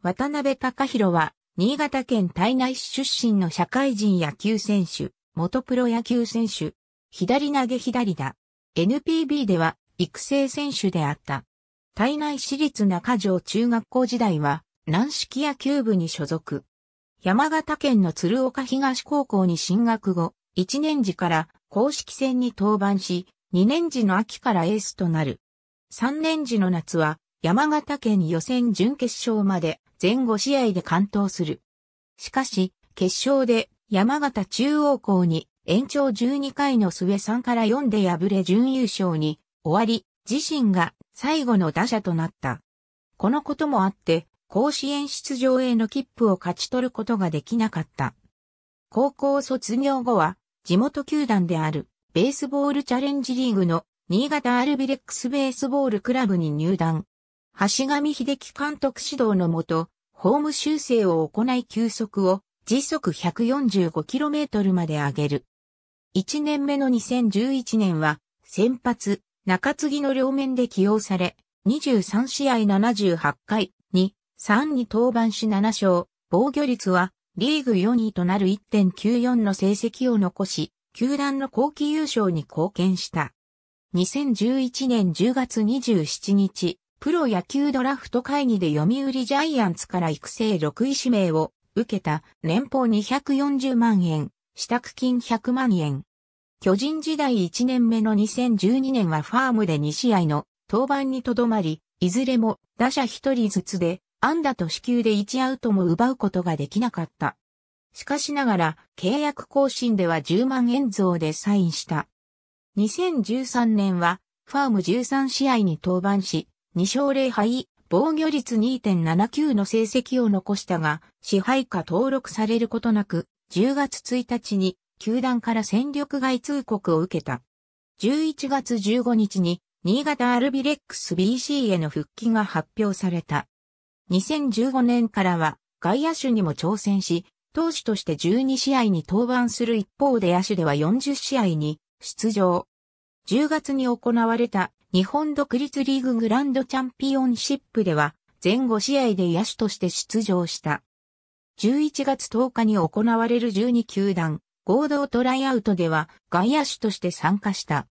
渡辺隆弘は、新潟県胎内市出身の社会人野球選手、元プロ野球選手、左投げ左打。NPB では育成選手であった。胎内市立中条中学校時代は、軟式野球部に所属。山形県の鶴岡東高校に進学後、1年時から公式戦に登板し、2年時の秋からエースとなる。3年時の夏は、山形県予選準決勝まで全5試合で完投する。しかし、決勝で山形中央校に延長12回の末3から4で敗れ準優勝に終わり、自身が最後の打者となった。このこともあって、甲子園出場への切符を勝ち取ることができなかった。高校卒業後は、地元球団である、ベースボールチャレンジリーグの新潟アルビレックスベースボールクラブに入団。橋上秀樹監督指導のもと、ホーム修正を行い球速を時速 145km まで上げる。1年目の2011年は、先発、中継ぎの両面で起用され、23試合78回、に3に登板し7勝、防御率はリーグ4位となる1.94の成績を残し、球団の後期優勝に貢献した。2011年10月27日、プロ野球ドラフト会議で読売ジャイアンツから育成6位指名を受けた年俸240万円、支度金100万円。巨人時代1年目の2012年はファームで2試合の登板にとどまり、いずれも打者1人ずつで、安打と死球で1アウトも奪うことができなかった。しかしながら、契約更新では10万円増でサインした。2013年は、ファーム13試合に登板し、2勝0敗、防御率2.79の成績を残したが、支配下登録されることなく、10月1日に球団から戦力外通告を受けた。11月15日に新潟アルビレックス BC への復帰が発表された。2015年からは外野手にも挑戦し、投手として12試合に登板する一方で野手では40試合に出場。10月に行われた日本独立リーググランドチャンピオンシップでは、全5試合で野手として出場した。11月10日に行われる12球団合同トライアウトでは外野手として参加した。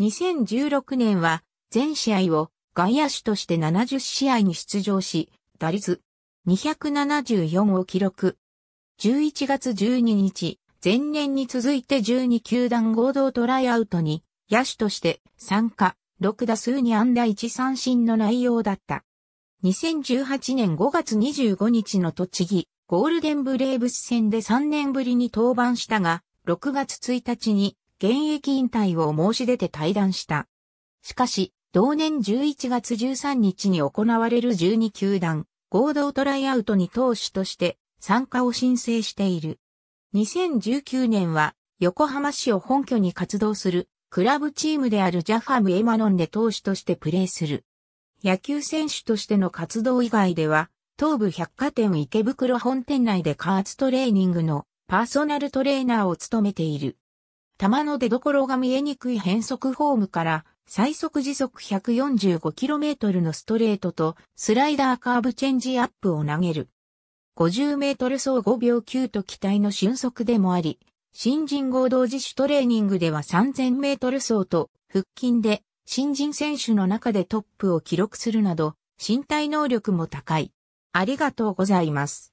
2016年は全試合を外野手として70試合に出場し、打率274を記録。11月12日、前年に続いて12球団合同トライアウトに野手として参加、6打数に安打1三振の内容だった。2018年5月25日の栃木、ゴールデンブレーブス戦で3年ぶりに登板したが、6月1日に現役引退を申し出て退団した。しかし、同年11月13日に行われる12球団合同トライアウトに投手として参加を申請している。2019年は横浜市を本拠に活動するクラブチームであるジャファム・エマノンで投手としてプレーする。野球選手としての活動以外では、東武百貨店池袋本店内で加圧トレーニングのパーソナルトレーナーを務めている。球の出所が見えにくい変速フォームから、最速時速 145km のストレートとスライダーカーブチェンジアップを投げる。50メートル走5秒9と期待の俊足でもあり、新人合同自主トレーニングでは3000メートル走と腹筋で新人選手の中でトップを記録するなど身体能力も高い。ありがとうございます。